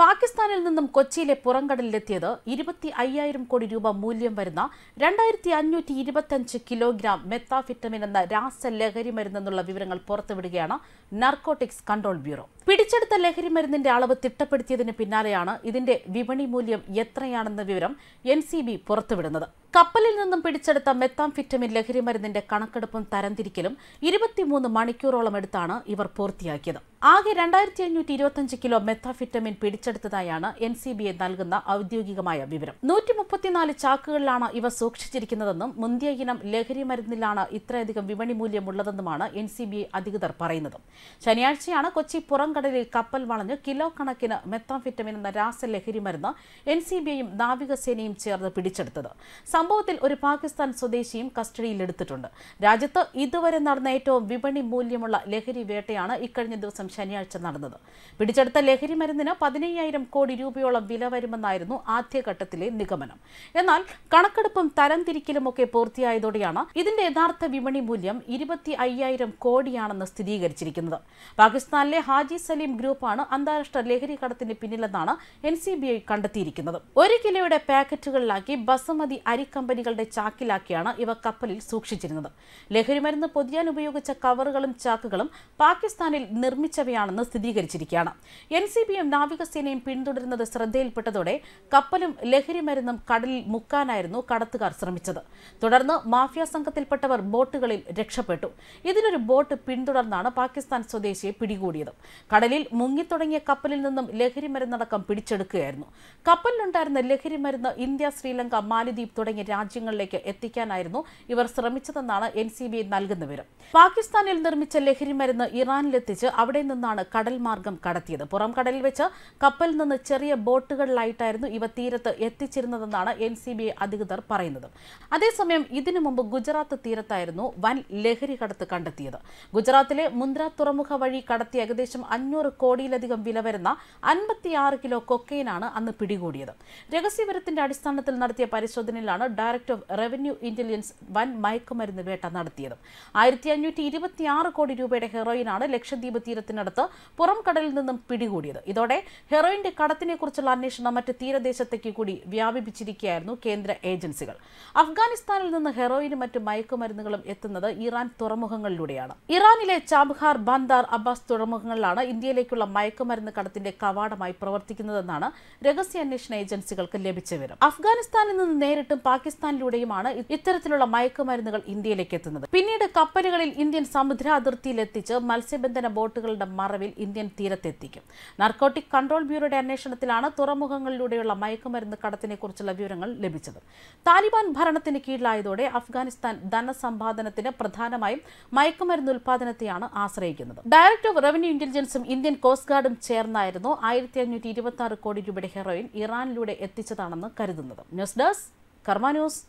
പാകിസ്ഥാനിൽ നിന്നും കൊച്ചിയിലെ പുറംകടലിലെത്തിയത് ഇരുപത്തി അയ്യായിരം കോടി രൂപ മൂല്യം വരുന്ന രണ്ടായിരത്തി അഞ്ഞൂറ്റി ഇരുപത്തിയഞ്ച് കിലോഗ്രാം മെത്താഫിറ്റമിൻ എന്ന ലഹരി മരുന്നെന്നുള്ള വിവരങ്ങൾ പുറത്തുവിടുകയാണ് നാർക്കോട്ടിക്സ് കൺട്രോൾ ബ്യൂറോ പിടിച്ചെടുത്ത ലഹരി മരുന്നിന്റെ അളവ് തിട്ടപ്പെടുത്തിയതിന് പിന്നാലെയാണ് ഇതിന്റെ വിപണി മൂല്യം എത്രയാണെന്ന വിവരം എൻ സി ബി പുറത്തുവിടുന്നത് കപ്പലിൽ നിന്നും പിടിച്ചെടുത്ത മെത്താംഫിറ്റമിൻ ലഹരിമരുന്നിന്റെ കണക്കെടുപ്പും തരംതിരിക്കലും ഇരുപത്തിമൂന്ന് മണിക്കൂറോളം എടുത്താണ് ഇവർ പൂർത്തിയാക്കിയത് ആകെ രണ്ടായിരത്തി അഞ്ഞൂറ്റി ഇരുപത്തിയഞ്ച് കിലോ മെത്താഫിറ്റമിൻ പിടിച്ചെടുത്തതായാണ് എൻ സി ബി എ നൽകുന്ന ഔദ്യോഗികമായ വിവരം നൂറ്റി മുപ്പത്തിനാല് ചാക്കുകളിലാണ് ഇവ സൂക്ഷിച്ചിരിക്കുന്നതെന്നും മുന്തിയ ഇനം ലഹരി മരുന്നിലാണ് ഇത്രയധികം വിപണി മൂല്യമുള്ളതെന്നുമാണ് എൻ സി ബി അധികൃതർ പറയുന്നത് ശനിയാഴ്ചയാണ് കൊച്ചി പുറംകടലിൽ കപ്പൽ വളഞ്ഞ് കിലോ കണക്കിന് മെത്താംഫിറ്റമിൻ എന്ന ലഹരി മരുന്ന് എൻ സി ബിയും നാവികസേനയും ചേർന്ന് പിടിച്ചെടുത്തത് സംഭവത്തിൽ ഒരു പാകിസ്ഥാൻ സ്വദേശിയും കസ്റ്റഡിയിലെടുത്തിട്ടുണ്ട് രാജ്യത്ത് ഇതുവരെ നടന്ന ഏറ്റവും വിപണി മൂല്യമുള്ള ലഹരി വേട്ടയാണ് ഇക്കഴിഞ്ഞ ദിവസം ശനിയാഴ്ച നടന്നത് പിടിച്ചെടുത്ത ലഹരി മരുന്നിന് പതിനയ്യായിരം കോടി രൂപയോളം വില വരുമെന്നായിരുന്നു ആദ്യഘട്ടത്തിലെ നിഗമനം എന്നാൽ കണക്കെടുപ്പും തരംതിരിക്കലുമൊക്കെ പൂർത്തിയായതോടെയാണ് ഇതിന്റെ യഥാർത്ഥ വിപണി മൂല്യം ഇരുപത്തി അയ്യായിരം കോടിയാണെന്ന് സ്ഥിരീകരിച്ചിരിക്കുന്നത് പാകിസ്ഥാനിലെ ഹാജി സലീം ഗ്രൂപ്പാണ് അന്താരാഷ്ട്ര ലഹരി കടത്തിന് പിന്നിലെന്നാണ് എൻ സി ബി ഐ കണ്ടെത്തിയിരിക്കുന്നത് ഒരു കിലോയുടെ പാക്കറ്റുകളിലാക്കി ബസുമതി അരി കമ്പനികളുടെ ചാക്കിലാക്കിയാണ് ഇവ കപ്പലിൽ സൂക്ഷിച്ചിരുന്നത് ലഹരിമരുന്ന് പൊതിയാൻ ഉപയോഗിച്ച കവറുകളും ചാക്കുകളും പാകിസ്ഥാനിൽ നിർമ്മിച്ചവയാണെന്ന് സ്ഥിരീകരിച്ചിരിക്കുകയാണ് എൻ സി ബിയും നാവികസേനയും പിന്തുടരുന്നത് ശ്രദ്ധയിൽപ്പെട്ടതോടെ കപ്പലും ലഹരിമരുന്നും കടലിൽ മുക്കാനായിരുന്നു കടത്തുകാർ ശ്രമിച്ചത് തുടർന്ന് മാഫിയ സംഘത്തിൽപ്പെട്ടവർ ബോട്ടുകളിൽ രക്ഷപ്പെട്ടു ഇതിനൊരു ബോട്ട് പിന്തുടർന്നാണ് പാകിസ്ഥാൻ സ്വദേശിയെ പിടികൂടിയത് കടലിൽ മുങ്ങിത്തുടങ്ങിയ കപ്പലിൽ നിന്നും ലഹരിമരുന്നടക്കം പിടിച്ചെടുക്കുകയായിരുന്നു കപ്പലിലുണ്ടായിരുന്ന ലഹരിമരുന്ന് ഇന്ത്യ ശ്രീലങ്ക മാലിദ്വീപ് തുടങ്ങിയ തുടങ്ങിയ രാജ്യങ്ങളിലേക്ക് എത്തിക്കാനായിരുന്നു ഇവർ ശ്രമിച്ചതെന്നാണ് എൻ സി ബി നൽകുന്ന വിവരം പാകിസ്ഥാനിൽ നിർമ്മിച്ച മരുന്ന് ഇറാനിലെത്തിച്ച് അവിടെ നിന്നാണ് കടൽ മാർഗം കടത്തിയത് പുറം കടലിൽ വെച്ച് കപ്പലിൽ നിന്ന് ചെറിയ ബോട്ടുകളിലായിട്ടായിരുന്നു ഇവ തീരത്ത് എത്തിച്ചിരുന്നതെന്നാണ് എൻ സി ബി അധികൃതർ പറയുന്നത് അതേസമയം ഇതിനു മുമ്പ് ഗുജറാത്ത് തീരത്തായിരുന്നു വൻ ലഹരി കടത്ത് കണ്ടെത്തിയത് ഗുജറാത്തിലെ മുന്ദ്ര തുറമുഖ വഴി കടത്തി ഏകദേശം അഞ്ഞൂറ് കോടിയിലധികം വില വരുന്ന അൻപത്തിയാറ് കിലോ കൊക്കൈനാണ് അന്ന് പിടികൂടിയത് രഹസ്യവരത്തിന്റെ അടിസ്ഥാനത്തിൽ നടത്തിയ പരിശോധനയിലാണ് ഡയറക്ടർ ഓഫ് റവന്യൂ ഇന്റലിജൻസ് വൻ മയക്കുമരുന്ന് വേട്ട നടത്തിയത് ആയിരത്തി അഞ്ഞൂറ്റി ഇരുപത്തിയാറ് കോടി രൂപയുടെ ഹെറോയിനാണ് ലക്ഷദ്വീപ് തീരത്തിനടുത്ത് പുറം കടലിൽ നിന്നും പിടികൂടിയത് ഇതോടെ ഹെറോയിന്റെ കടത്തിനെക്കുറിച്ചുള്ള അന്വേഷണം മറ്റ് തീരദേശത്തേക്ക് കൂടി വ്യാപിപ്പിച്ചിരിക്കുകയായിരുന്നു കേന്ദ്ര ഏജൻസികൾ അഫ്ഗാനിസ്ഥാനിൽ നിന്ന് ഹെറോയിനും മറ്റ് മയക്കുമരുന്നുകളും എത്തുന്നത് ഇറാൻ തുറമുഖങ്ങളിലൂടെയാണ് ഇറാനിലെ ചാബ്ഹാർ ബാന്ദാർ അബ്ബാസ് തുറമുഖങ്ങളിലാണ് ഇന്ത്യയിലേക്കുള്ള മയക്കുമരുന്ന് കടത്തിന്റെ കവാടമായി പ്രവർത്തിക്കുന്നതെന്നാണ് രഹസ്യാന്വേഷണ ഏജൻസികൾക്ക് ലഭിച്ച വിവരം അഫ്ഗാനിസ്ഥാനിൽ നിന്ന് നേരിട്ടും പാകിസ്ഥാനിലൂടെയുമാണ് ഇത്തരത്തിലുള്ള മയക്കുമരുന്നുകൾ ഇന്ത്യയിലേക്ക് എത്തുന്നത് പിന്നീട് കപ്പലുകളിൽ ഇന്ത്യൻ സമുദ്ര എത്തിച്ച് മത്സ്യബന്ധന ബോട്ടുകളുടെ മറവിൽ ഇന്ത്യൻ തീരത്തെത്തിക്കും നാർക്കോട്ടിക് കൺട്രോൾ ബ്യൂറോയുടെ അന്വേഷണത്തിലാണ് തുറമുഖങ്ങളിലൂടെയുള്ള മയക്കുമരുന്ന് കടത്തിനെക്കുറിച്ചുള്ള വിവരങ്ങൾ ലഭിച്ചത് താലിബാൻ ഭരണത്തിന് കീഴിലായതോടെ അഫ്ഗാനിസ്ഥാൻ ധനസമ്പാദനത്തിന് പ്രധാനമായും മയക്കുമരുന്ന് ഉൽപാദനത്തെയാണ് ആശ്രയിക്കുന്നത് ഡയറക്ടർ ഓഫ് റവന്യൂ ഇന്റലിജൻസും ഇന്ത്യൻ കോസ്റ്റ് ഗാർഡും ചേർന്നായിരുന്നു ആയിരത്തി അഞ്ഞൂറ്റി ഇരുപത്തി ആറ് കോടി രൂപയുടെ ഹെറോയിൻ ഇറാനിലൂടെ എത്തിച്ചതാണെന്ന് കരുതുന്നത് ന്യൂസ് ഡെസ്ക് കർമാ ന്യൂസ്